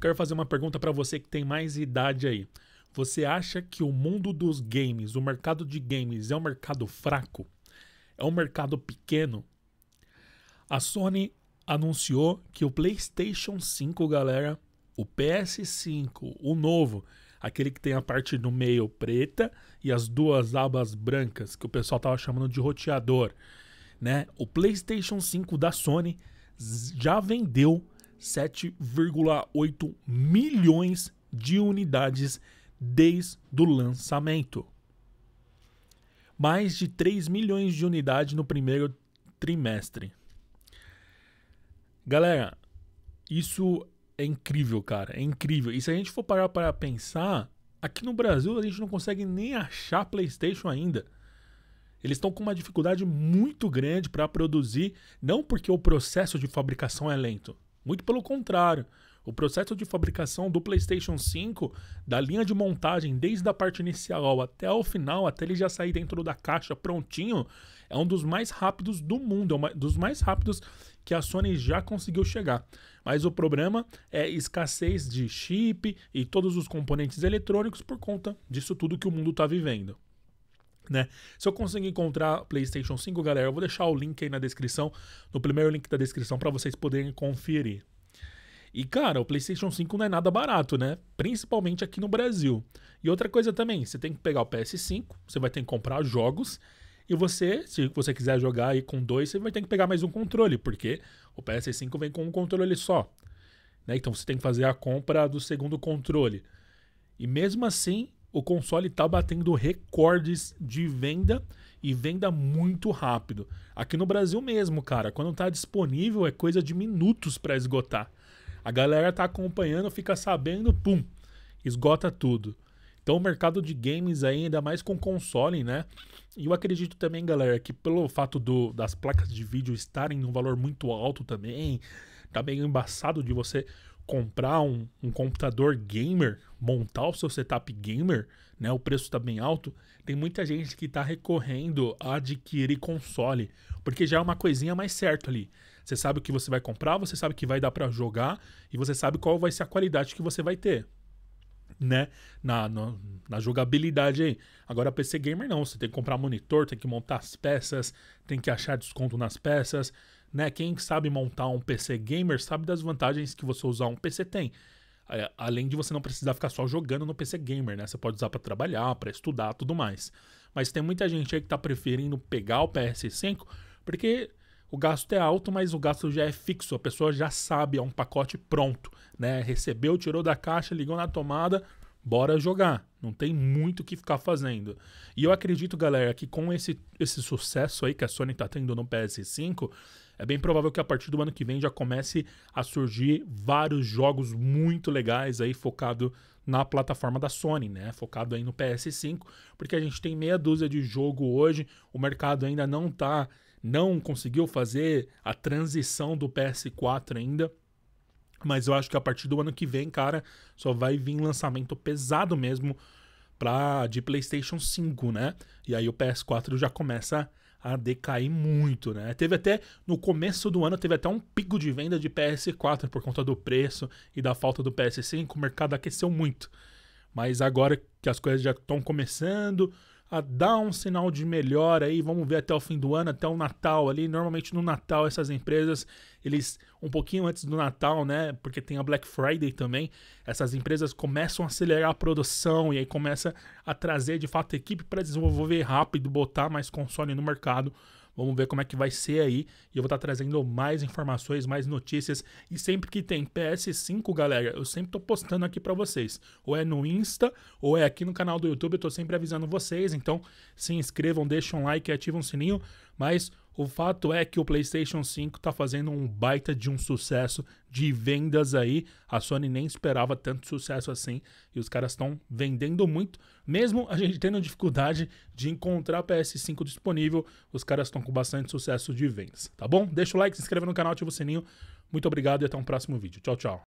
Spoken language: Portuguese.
Eu quero fazer uma pergunta para você que tem mais idade aí. Você acha que o mundo dos games, o mercado de games, é um mercado fraco? É um mercado pequeno? A Sony anunciou que o PlayStation 5, galera, o PS5, o novo, aquele que tem a parte do meio preta e as duas abas brancas, que o pessoal tava chamando de roteador, né? O PlayStation 5 da Sony já vendeu 7,8 milhões de unidades desde o lançamento. Mais de 3 milhões de unidades no primeiro trimestre. Galera, isso é incrível, cara. É incrível. E se a gente for parar para pensar, aqui no Brasil a gente não consegue nem achar PlayStation ainda. Eles estão com uma dificuldade muito grande para produzir, não porque o processo de fabricação é lento, muito pelo contrário. O processo de fabricação do PlayStation 5, da linha de montagem, desde a parte inicial até o final, até ele já sair dentro da caixa prontinho, é um dos mais rápidos do mundo, é um dos mais rápidos que a Sony já conseguiu chegar. Mas o problema é escassez de chip e todos os componentes eletrônicos por conta disso tudo que o mundo está vivendo. Né? Se eu conseguir encontrar PlayStation 5, galera, eu vou deixar o link aí na descrição, no primeiro link da descrição, para vocês poderem conferir. E cara, o PlayStation 5 não é nada barato, né? Principalmente aqui no Brasil. E outra coisa também, você tem que pegar o PS5, você vai ter que comprar jogos. E você, se você quiser jogar aí com dois, você vai ter que pegar mais um controle, porque o PS5 vem com um controle só. Né? Então você tem que fazer a compra do segundo controle. E mesmo assim, o console está batendo recordes de venda e venda muito rápido. Aqui no Brasil mesmo, cara, quando está disponível é coisa de minutos para esgotar. A galera tá acompanhando, fica sabendo, pum, esgota tudo. Então o mercado de games aí, ainda mais com console, né? E eu acredito também, galera, que pelo fato do, das placas de vídeo estarem num valor muito alto também, tá meio embaçado de você comprar um, um, computador gamer, montar o seu setup gamer, né? O preço está bem alto. Tem muita gente que está recorrendo a adquirir console, porque já é uma coisinha mais certa ali. Você sabe o que você vai comprar, você sabe que vai dar para jogar e você sabe qual vai ser a qualidade que você vai ter, né? Na, na, na jogabilidade aí. Agora, PC gamer não. Você tem que comprar monitor, tem que montar as peças, tem que achar desconto nas peças né? Quem sabe montar um PC gamer sabe das vantagens que você usar um PC tem. Além de você não precisar ficar só jogando no PC gamer, né? Você pode usar para trabalhar, para estudar, tudo mais. Mas tem muita gente aí que tá preferindo pegar o PS5 porque o gasto é alto, mas o gasto já é fixo. A pessoa já sabe, é um pacote pronto, né? Recebeu, tirou da caixa, ligou na tomada, bora jogar. Não tem muito o que ficar fazendo. E eu acredito, galera, que com esse, esse sucesso aí que a Sony tá tendo no PS5, é bem provável que a partir do ano que vem já comece a surgir vários jogos muito legais aí focado na plataforma da Sony, né? Focado aí no PS5, porque a gente tem meia dúzia de jogo hoje, o mercado ainda não tá, não conseguiu fazer a transição do PS4 ainda mas eu acho que a partir do ano que vem, cara, só vai vir lançamento pesado mesmo pra, de PlayStation 5, né? E aí o PS4 já começa a decair muito, né? Teve até no começo do ano teve até um pico de venda de PS4 por conta do preço e da falta do PS5, o mercado aqueceu muito. Mas agora que as coisas já estão começando, a dar um sinal de melhora aí, vamos ver até o fim do ano, até o Natal ali. Normalmente no Natal essas empresas, eles um pouquinho antes do Natal, né, porque tem a Black Friday também, essas empresas começam a acelerar a produção e aí começa a trazer de fato equipe para desenvolver rápido, botar mais console no mercado Vamos ver como é que vai ser aí. E eu vou estar tá trazendo mais informações, mais notícias. E sempre que tem PS5, galera, eu sempre estou postando aqui para vocês. Ou é no Insta, ou é aqui no canal do YouTube. Eu estou sempre avisando vocês. Então se inscrevam, deixem um like, ativem o sininho. Mas o fato é que o PlayStation 5 está fazendo um baita de um sucesso de vendas aí. A Sony nem esperava tanto sucesso assim e os caras estão vendendo muito. Mesmo a gente tendo dificuldade de encontrar PS5 disponível, os caras estão com bastante sucesso de vendas, tá bom? Deixa o like, se inscreva no canal, ativa o sininho. Muito obrigado e até um próximo vídeo. Tchau, tchau.